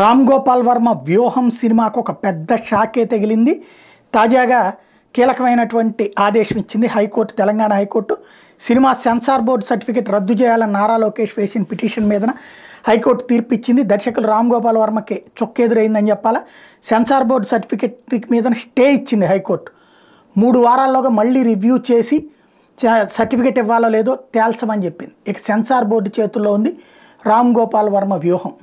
రామ్ గోపాల్ వర్మ వ్యూహం సినిమాకు ఒక పెద్ద షాకే తగిలింది తాజాగా కీలకమైనటువంటి ఆదేశం ఇచ్చింది high court Telangana high court cinema censor board certificate రద్దు చేయాలని నారా లోకేష్ వేసిన పిటిషన్ మీదన హైకోర్టు తీర్పు ఇచ్చింది దర్శకులు రామ్ గోపాల్ వర్మకి చొక్కెదురైందని చెప్పాలా సెన్సార్ బోర్డు సర్టిఫికేట్ మీద స్టే ఇచ్చింది హైకోర్టు మూడు వారాల్లోగా మళ్ళీ రివ్యూ చేసి సర్టిఫికేట్ ఇవ్వాలో లేదో తేల్చమని చెప్పింది ఇక సెన్సార్ బోర్డు చేతుల్లో ఉంది రామ్ గోపాల్ వర్మ వ్యూహం